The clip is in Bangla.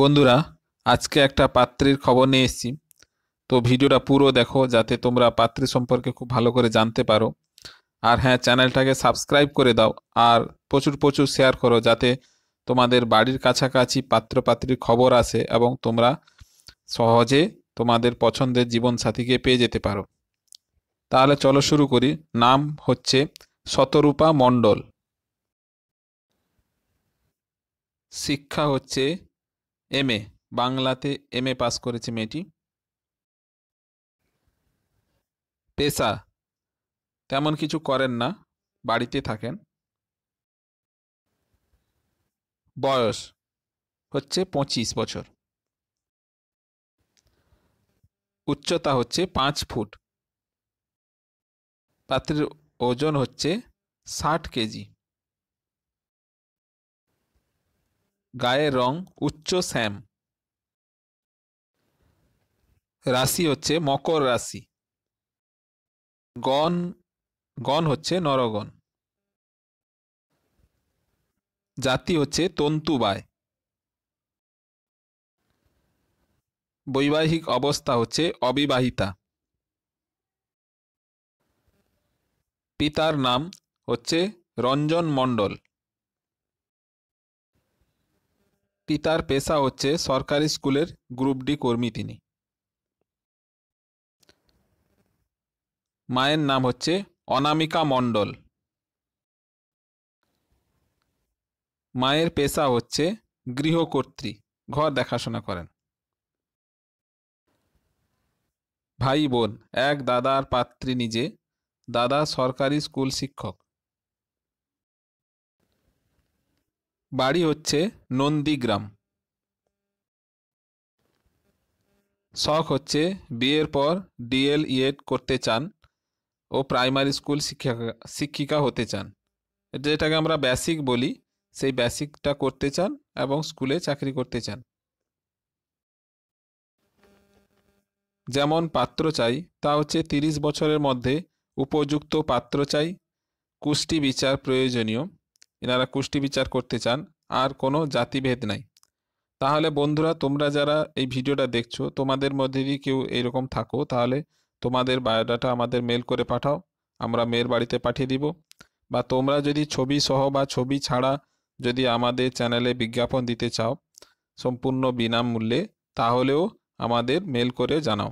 বন্ধুরা আজকে একটা পাত্রীর খবর নিয়ে এসেছি তো ভিডিওটা পুরো দেখো যাতে তোমরা পাত্রী সম্পর্কে খুব ভালো করে জানতে পারো আর হ্যাঁ চ্যানেলটাকে সাবস্ক্রাইব করে দাও আর প্রচুর প্রচুর শেয়ার করো যাতে তোমাদের বাড়ির কাছাকাছি পাত্র পাত্রীর খবর আসে এবং তোমরা সহজে তোমাদের পছন্দের জীবনসাথীকে পেয়ে যেতে পারো তাহলে চলো শুরু করি নাম হচ্ছে শতরূপা মণ্ডল শিক্ষা হচ্ছে এম বাংলাতে এম এ পাস করেছে মেয়েটি পেশা তেমন কিছু করেন না বাড়িতে থাকেন বয়স হচ্ছে পঁচিশ বছর উচ্চতা হচ্ছে পাঁচ ফুট পাত্রের ওজন হচ্ছে ষাট কেজি গায়ের রং উচ্চ শ্যাম রাশি হচ্ছে মকর রাশি গণ গণ হচ্ছে নরগণ জাতি হচ্ছে তন্তুবায় বৈবাহিক অবস্থা হচ্ছে অবিবাহিতা পিতার নাম হচ্ছে রঞ্জন মণ্ডল পিতার পেশা হচ্ছে সরকারি স্কুলের গ্রুপ ডি কর্মী তিনি মায়ের নাম হচ্ছে অনামিকা মণ্ডল মায়ের পেশা হচ্ছে গৃহকর্ত্রী ঘর দেখাশোনা করেন ভাই বোন এক দাদার পাত্রী নিজে দাদা সরকারি স্কুল শিক্ষক বাড়ি হচ্ছে নন্দীগ্রাম শখ হচ্ছে বিয়ের পর ডিএল ইএড করতে চান ও প্রাইমারি স্কুল শিক্ষা শিক্ষিকা হতে চান যেটাকে আমরা বেসিক বলি সেই বেসিকটা করতে চান এবং স্কুলে চাকরি করতে চান যেমন পাত্র চাই তা হচ্ছে তিরিশ বছরের মধ্যে উপযুক্ত পাত্র চাই কুষ্টি বিচার প্রয়োজনীয় এনারা কুষ্টি বিচার করতে চান আর কোনো জাতিভেদ নাই তাহলে বন্ধুরা তোমরা যারা এই ভিডিওটা দেখছো তোমাদের মধ্যে যদি কেউ এরকম থাকো তাহলে তোমাদের বায়োডাটা আমাদের মেল করে পাঠাও আমরা মেয়ের বাড়িতে পাঠিয়ে দিব বা তোমরা যদি ছবি সহ বা ছবি ছাড়া যদি আমাদের চ্যানেলে বিজ্ঞাপন দিতে চাও সম্পূর্ণ বিনামূল্যে তাহলেও আমাদের মেল করে জানাও